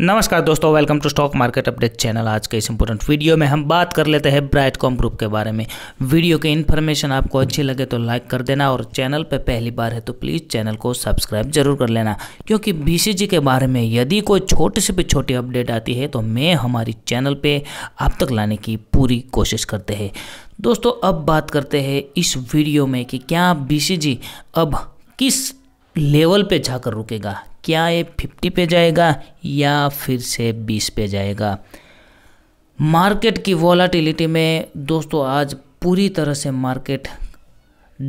नमस्कार दोस्तों welcome to stock market update channel आज के इस इंपॉर्टेंट वीडियो में हम बात कर लेते हैं ब्राइट कॉम ग्रुप के बारे में वीडियो की इन्फॉर्मेशन आपको अच्छी लगे तो लाइक कर देना और चैनल पर पहली बार है तो प्लीज़ चैनल को सब्सक्राइब जरूर कर लेना क्योंकि बी के बारे में यदि कोई छोटी से भी छोटी अपडेट आती है तो मैं हमारी चैनल पर आप तक लाने की पूरी कोशिश करते हैं दोस्तों अब बात करते हैं इस वीडियो में कि क्या बी अब किस लेवल पे जाकर रुकेगा क्या ये फिफ्टी पे जाएगा या फिर से बीस पे जाएगा मार्केट की वॉलाटिलिटी में दोस्तों आज पूरी तरह से मार्केट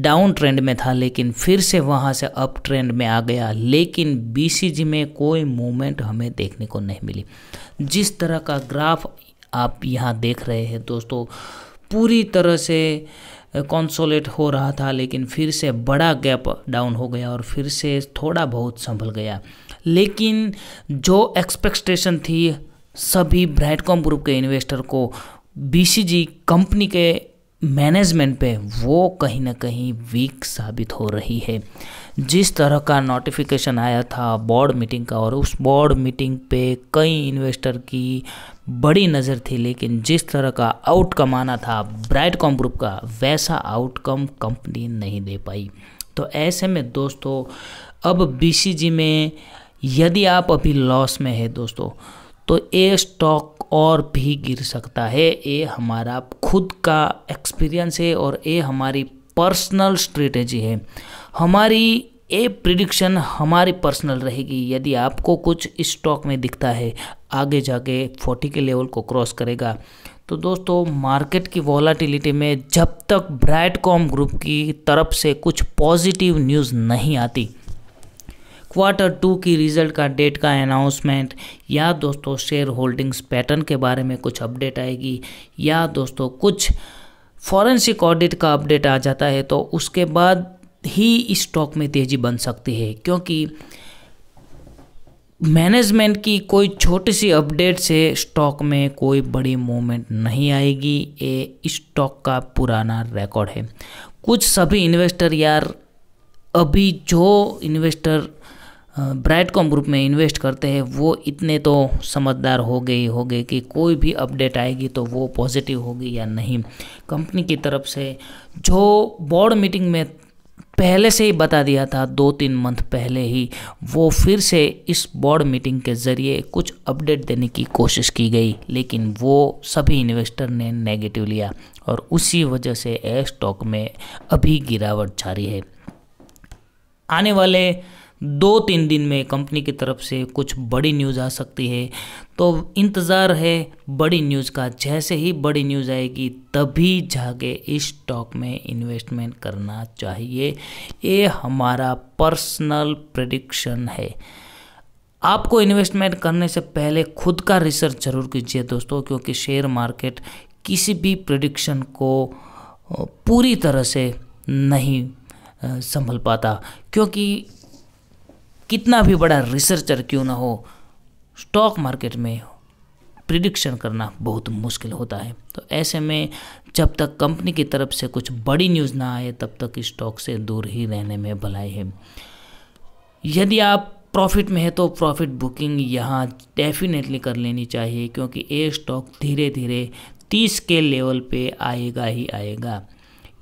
डाउन ट्रेंड में था लेकिन फिर से वहाँ से अप ट्रेंड में आ गया लेकिन बी में कोई मूवमेंट हमें देखने को नहीं मिली जिस तरह का ग्राफ आप यहाँ देख रहे हैं दोस्तों पूरी तरह से कंसोलेट हो रहा था लेकिन फिर से बड़ा गैप डाउन हो गया और फिर से थोड़ा बहुत संभल गया लेकिन जो एक्सपेक्टेशन थी सभी ब्राइटकॉम ग्रुप के इन्वेस्टर को बी कंपनी के मैनेजमेंट पे वो कहीं ना कहीं वीक साबित हो रही है जिस तरह का नोटिफिकेशन आया था बोर्ड मीटिंग का और उस बोर्ड मीटिंग पे कई इन्वेस्टर की बड़ी नज़र थी लेकिन जिस तरह का आउटकम आना था ब्राइट कॉम ग्रुप का वैसा आउटकम कंपनी नहीं दे पाई तो ऐसे में दोस्तों अब बी में यदि आप अभी लॉस में है दोस्तों तो ये स्टॉक और भी गिर सकता है ये हमारा खुद का एक्सपीरियंस है और ये हमारी पर्सनल स्ट्रेटजी है हमारी ये प्रिडिक्शन हमारी पर्सनल रहेगी यदि आपको कुछ स्टॉक में दिखता है आगे जाके 40 के लेवल को क्रॉस करेगा तो दोस्तों मार्केट की वॉलाटिलिटी में जब तक ब्राइट कॉम ग्रुप की तरफ से कुछ पॉजिटिव न्यूज़ नहीं आती क्वार्टर टू की रिजल्ट का डेट का अनाउंसमेंट या दोस्तों शेयर होल्डिंग्स पैटर्न के बारे में कुछ अपडेट आएगी या दोस्तों कुछ फॉरेंसिक ऑडिट का अपडेट आ जाता है तो उसके बाद ही स्टॉक में तेज़ी बन सकती है क्योंकि मैनेजमेंट की कोई छोटी सी अपडेट से स्टॉक में कोई बड़ी मूवमेंट नहीं आएगी ये स्टॉक का पुराना रिकॉर्ड है कुछ सभी इन्वेस्टर यार अभी जो इन्वेस्टर ब्राइटकॉम ग्रुप में इन्वेस्ट करते हैं वो इतने तो समझदार हो गए हो गए कि कोई भी अपडेट आएगी तो वो पॉजिटिव होगी या नहीं कंपनी की तरफ से जो बोर्ड मीटिंग में पहले से ही बता दिया था दो तीन मंथ पहले ही वो फिर से इस बोर्ड मीटिंग के ज़रिए कुछ अपडेट देने की कोशिश की गई लेकिन वो सभी इन्वेस्टर ने नेगेटिव लिया और उसी वजह से ए स्टॉक में अभी गिरावट जारी है आने वाले दो तीन दिन में कंपनी की तरफ से कुछ बड़ी न्यूज़ आ सकती है तो इंतज़ार है बड़ी न्यूज़ का जैसे ही बड़ी न्यूज़ आएगी तभी जाके इस स्टॉक में इन्वेस्टमेंट करना चाहिए ये हमारा पर्सनल प्रडिक्शन है आपको इन्वेस्टमेंट करने से पहले खुद का रिसर्च जरूर कीजिए दोस्तों क्योंकि शेयर मार्केट किसी भी प्रडिक्शन को पूरी तरह से नहीं संभल पाता क्योंकि कितना भी बड़ा रिसर्चर क्यों ना हो स्टॉक मार्केट में प्रिडिक्शन करना बहुत मुश्किल होता है तो ऐसे में जब तक कंपनी की तरफ से कुछ बड़ी न्यूज़ ना आए तब तक स्टॉक से दूर ही रहने में भलाई है यदि आप प्रॉफिट में है तो प्रॉफिट बुकिंग यहाँ डेफिनेटली कर लेनी चाहिए क्योंकि ये स्टॉक धीरे धीरे तीस के लेवल पे आएगा ही आएगा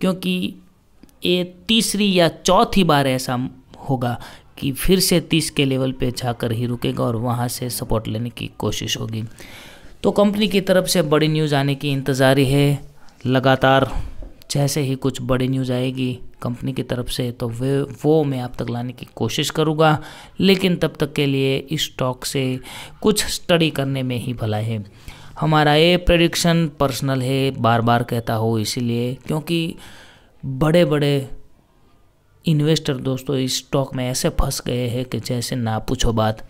क्योंकि ये तीसरी या चौथी बार ऐसा होगा कि फिर से तीस के लेवल पे जाकर ही रुकेगा और वहाँ से सपोर्ट लेने की कोशिश होगी तो कंपनी की तरफ से बड़ी न्यूज़ आने की इंतज़ारी है लगातार जैसे ही कुछ बड़ी न्यूज़ आएगी कंपनी की तरफ से तो वे वो मैं आप तक लाने की कोशिश करूँगा लेकिन तब तक के लिए इस स्टॉक से कुछ स्टडी करने में ही भला है हमारा ये प्रडिक्शन पर्सनल है बार बार कहता हो इसीलिए क्योंकि बड़े बड़े इन्वेस्टर दोस्तों इस स्टॉक में ऐसे फंस गए हैं कि जैसे ना पूछो बात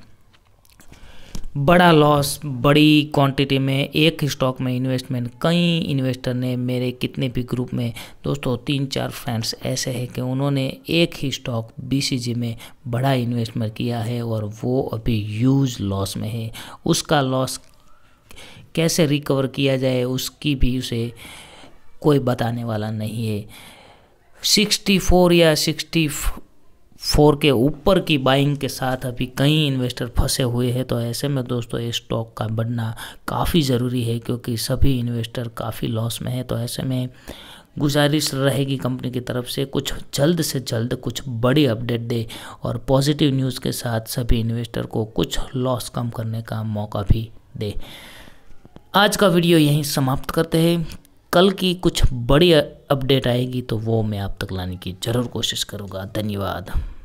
बड़ा लॉस बड़ी क्वांटिटी में एक ही स्टॉक में इन्वेस्टमेंट कई इन्वेस्टर ने मेरे कितने भी ग्रुप में दोस्तों तीन चार फ्रेंड्स ऐसे हैं कि उन्होंने एक ही स्टॉक बी में बड़ा इन्वेस्टमेंट किया है और वो अभी यूज लॉस में है उसका लॉस कैसे रिकवर किया जाए उसकी भी उसे कोई बताने वाला नहीं है 64 या 64 के ऊपर की बाइंग के साथ अभी कई इन्वेस्टर फंसे हुए हैं तो ऐसे में दोस्तों ये स्टॉक का बढ़ना काफ़ी ज़रूरी है क्योंकि सभी इन्वेस्टर काफ़ी लॉस में है तो ऐसे में गुजारिश रहेगी कंपनी की तरफ से कुछ जल्द से जल्द कुछ बड़ी अपडेट दे और पॉजिटिव न्यूज़ के साथ सभी इन्वेस्टर को कुछ लॉस कम करने का मौका भी दे आज का वीडियो यहीं समाप्त करते हैं कल की कुछ बड़ी अपडेट आएगी तो वो मैं आप तक लाने की ज़रूर कोशिश करूँगा धन्यवाद